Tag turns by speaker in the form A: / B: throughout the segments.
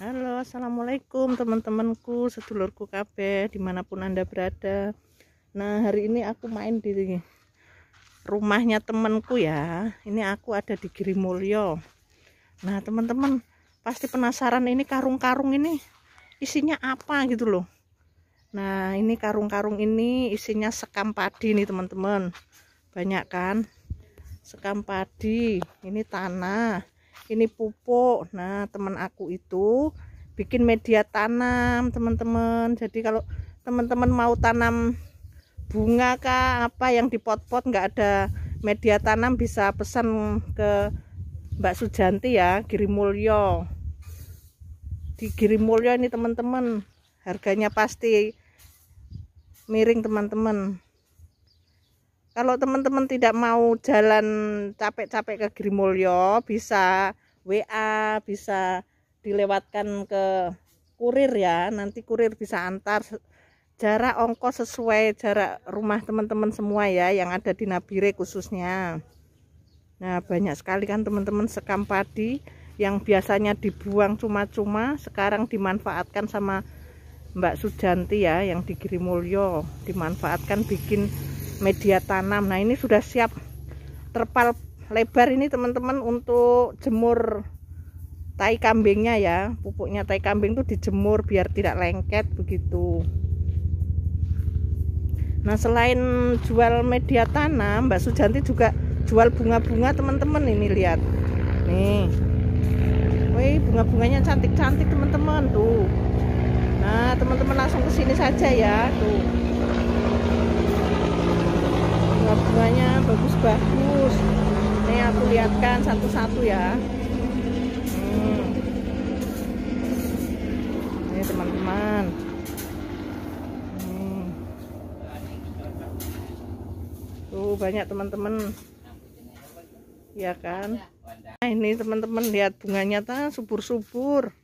A: Halo assalamualaikum teman-temanku sedulurku KB, dimanapun anda berada nah hari ini aku main di rumahnya temanku ya ini aku ada di Giri Mulyo. nah teman-teman pasti penasaran ini karung-karung ini isinya apa gitu loh nah ini karung-karung ini isinya sekam padi nih teman-teman banyak kan sekam padi ini tanah ini pupuk nah teman aku itu bikin media tanam teman-teman jadi kalau teman-teman mau tanam bunga kah apa yang di pot-pot nggak ada media tanam bisa pesan ke Mbak Sujanti ya Girimulyo di Girimulyo ini teman-teman harganya pasti miring teman-teman kalau teman-teman tidak mau jalan capek-capek ke Grimulyo bisa WA bisa dilewatkan ke kurir ya nanti kurir bisa antar jarak ongkos sesuai jarak rumah teman-teman semua ya yang ada di Nabire khususnya nah banyak sekali kan teman-teman sekam padi yang biasanya dibuang cuma-cuma sekarang dimanfaatkan sama Mbak Sujanti ya yang di Grimulyo dimanfaatkan bikin media tanam nah ini sudah siap terpal lebar ini teman-teman untuk jemur tai kambingnya ya pupuknya tai kambing itu dijemur biar tidak lengket begitu nah selain jual media tanam Mbak Sujanti juga jual bunga-bunga teman-teman ini lihat nih woi bunga-bunganya cantik-cantik teman-teman tuh nah teman-teman langsung ke sini saja ya tuh bagus ini aku lihatkan satu-satu ya hmm. ini teman-teman hmm. tuh banyak teman-teman ya kan nah ini teman-teman lihat bunganya tuh subur-subur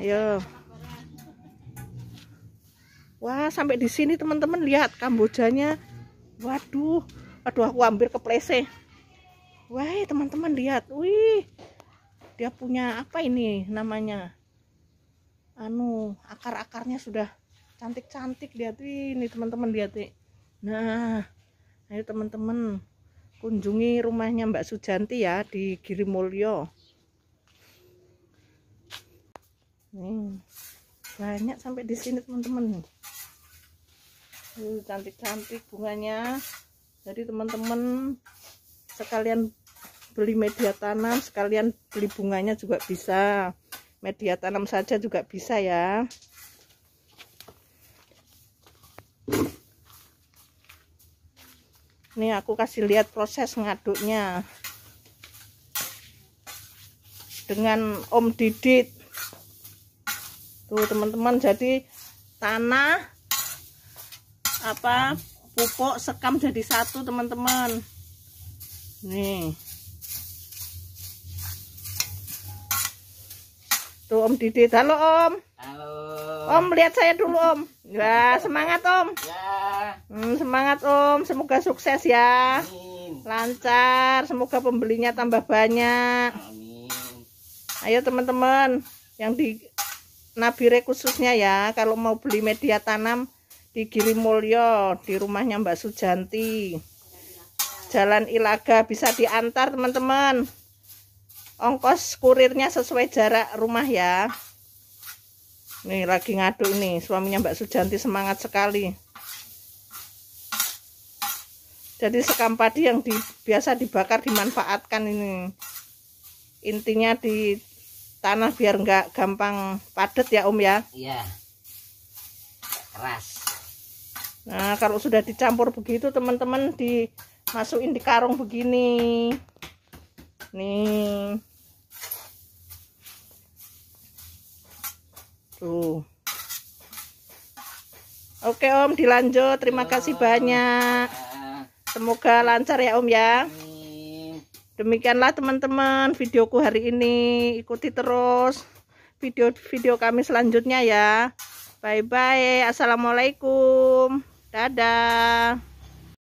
A: ayo wah sampai di sini teman-teman lihat kambojanya waduh aduh aku hampir keplese wah teman-teman lihat wih dia punya apa ini namanya anu akar-akarnya sudah cantik-cantik lihat ini teman-teman lihat nih nah ayo teman-teman kunjungi rumahnya Mbak Sujanti ya di Giri Mulyo, nih banyak sampai di sini teman-teman hmm, cantik-cantik bunganya jadi teman-teman sekalian beli media tanam sekalian beli bunganya juga bisa media tanam saja juga bisa ya Ini aku kasih lihat proses ngaduknya dengan Om Didit. Tuh teman-teman jadi tanah apa pupuk sekam jadi satu teman-teman nih tuh om Didi. halo om halo om lihat saya dulu om ya semangat om ya hmm, semangat om semoga sukses ya Amin. lancar semoga pembelinya tambah banyak Amin. ayo teman-teman yang di nabire khususnya ya kalau mau beli media tanam di Giri Mulyo di rumahnya Mbak Sujanti Jalan Ilaga bisa diantar teman-teman ongkos kurirnya sesuai jarak rumah ya nih lagi ngadu nih suaminya Mbak Sujanti semangat sekali jadi sekam padi yang di, biasa dibakar dimanfaatkan ini intinya di tanah biar nggak gampang padat ya Om ya iya keras Nah, kalau sudah dicampur begitu teman-teman dimasukin di karung begini. Nih. Tuh. Oke, Om, dilanjut. Terima kasih banyak. Semoga lancar ya, Om ya. Demikianlah teman-teman videoku hari ini. Ikuti terus video-video kami selanjutnya ya. Bye-bye. Assalamualaikum. Dadah.